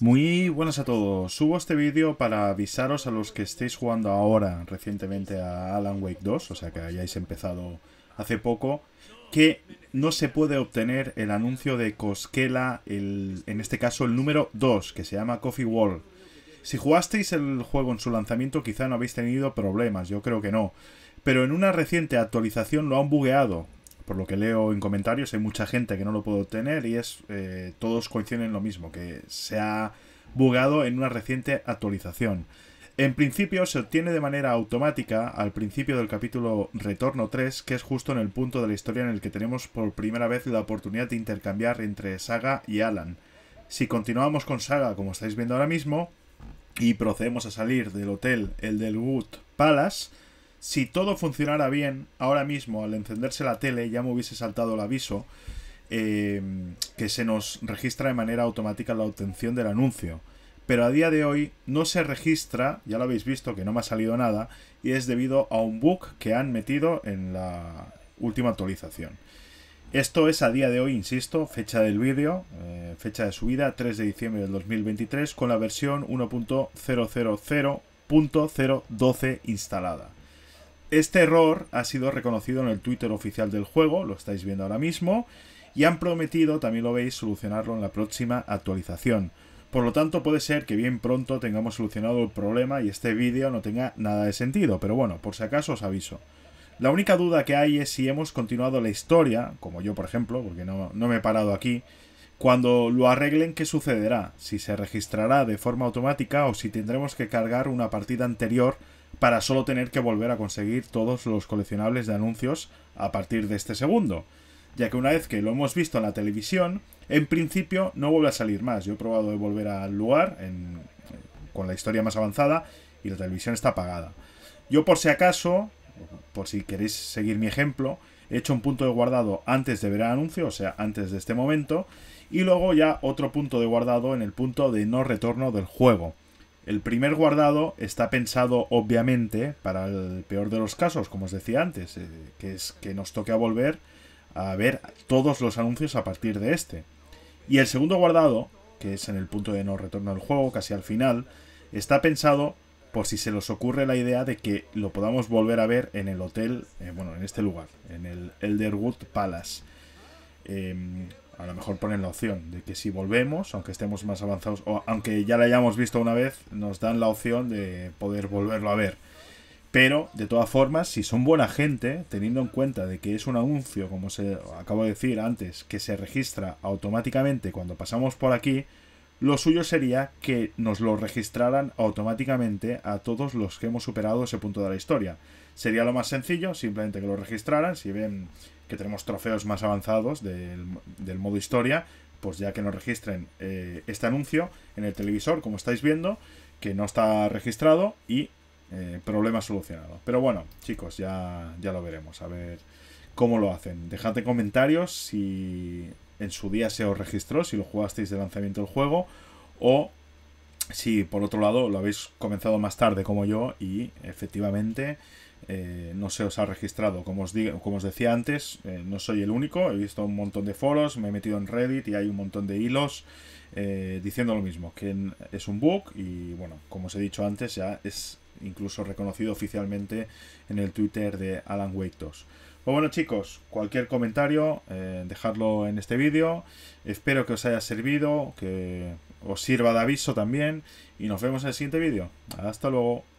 Muy buenas a todos, subo este vídeo para avisaros a los que estéis jugando ahora recientemente a Alan Wake 2, o sea que hayáis empezado hace poco, que no se puede obtener el anuncio de Cosquela, el, en este caso el número 2, que se llama Coffee Wall. Si jugasteis el juego en su lanzamiento quizá no habéis tenido problemas, yo creo que no, pero en una reciente actualización lo han bugueado, por lo que leo en comentarios, hay mucha gente que no lo puede obtener y es eh, todos coinciden en lo mismo, que se ha bugado en una reciente actualización. En principio se obtiene de manera automática al principio del capítulo Retorno 3, que es justo en el punto de la historia en el que tenemos por primera vez la oportunidad de intercambiar entre Saga y Alan. Si continuamos con Saga, como estáis viendo ahora mismo, y procedemos a salir del hotel, el del Wood Palace, si todo funcionara bien, ahora mismo al encenderse la tele ya me hubiese saltado el aviso eh, que se nos registra de manera automática la obtención del anuncio. Pero a día de hoy no se registra, ya lo habéis visto que no me ha salido nada, y es debido a un bug que han metido en la última actualización. Esto es a día de hoy, insisto, fecha del vídeo, eh, fecha de subida 3 de diciembre del 2023 con la versión 1.000.012 instalada. Este error ha sido reconocido en el Twitter oficial del juego, lo estáis viendo ahora mismo, y han prometido, también lo veis, solucionarlo en la próxima actualización. Por lo tanto, puede ser que bien pronto tengamos solucionado el problema y este vídeo no tenga nada de sentido, pero bueno, por si acaso os aviso. La única duda que hay es si hemos continuado la historia, como yo por ejemplo, porque no, me he parado aquí, cuando lo arreglen, ¿qué sucederá? Si se registrará de forma automática o si tendremos que cargar una partida anterior para solo tener que volver a conseguir todos los coleccionables de anuncios a partir de este segundo, ya que una vez que lo hemos visto en la televisión, en principio no vuelve a salir más. Yo he probado de volver al lugar con la historia más avanzada y la televisión está apagada. Yo por si acaso, por si queréis seguir mi ejemplo, he hecho un punto de guardado antes de ver el anuncio, o sea, antes de este momento, y luego ya otro punto de guardado en el punto de no retorno del juego. El primer guardado está pensado obviamente para el peor de los casos, como os decía antes, eh, que es que nos toque a volver a ver todos los anuncios a partir de este. Y el segundo guardado, que es en el punto de no retorno al juego, casi al final, está pensado por si se nos ocurre la idea de que lo podamos volver a ver en el hotel, eh, bueno, en este lugar, en el Elderwood Palace. Eh, a lo mejor ponen la opción de que si volvemos, aunque estemos más avanzados, o aunque ya la hayamos visto una vez, nos dan la opción de poder volverlo a ver. Pero, de todas formas, si son buena gente, teniendo en cuenta de que es un anuncio, como se acabo de decir antes, que se registra automáticamente cuando pasamos por aquí, lo suyo sería que nos lo registraran automáticamente a todos los que hemos superado ese punto de la historia. Sería lo más sencillo, simplemente que lo registraran. Si ven que tenemos trofeos más avanzados del, modo historia, pues ya que nos registren eh, este anuncio en el televisor, como estáis viendo, que no está registrado y eh, problema solucionado. Pero bueno, chicos, ya, ya lo veremos. A ver cómo lo hacen. Dejad en comentarios si en su día se os registró, si lo jugasteis de lanzamiento del juego, o si por otro lado lo habéis comenzado más tarde como yo y efectivamente eh, no se os ha registrado. Como os, digo, como os decía antes, eh, no soy el único, he visto un montón de foros, me he metido en Reddit y hay un montón de hilos eh, diciendo lo mismo, que es un bug y bueno, como os he dicho antes, ya es incluso reconocido oficialmente en el Twitter de Alan Wake 2. Pues bueno chicos, cualquier comentario, eh, dejadlo en este vídeo. Espero que os haya servido, que os sirva de aviso también. Y nos vemos en el siguiente vídeo. Hasta luego.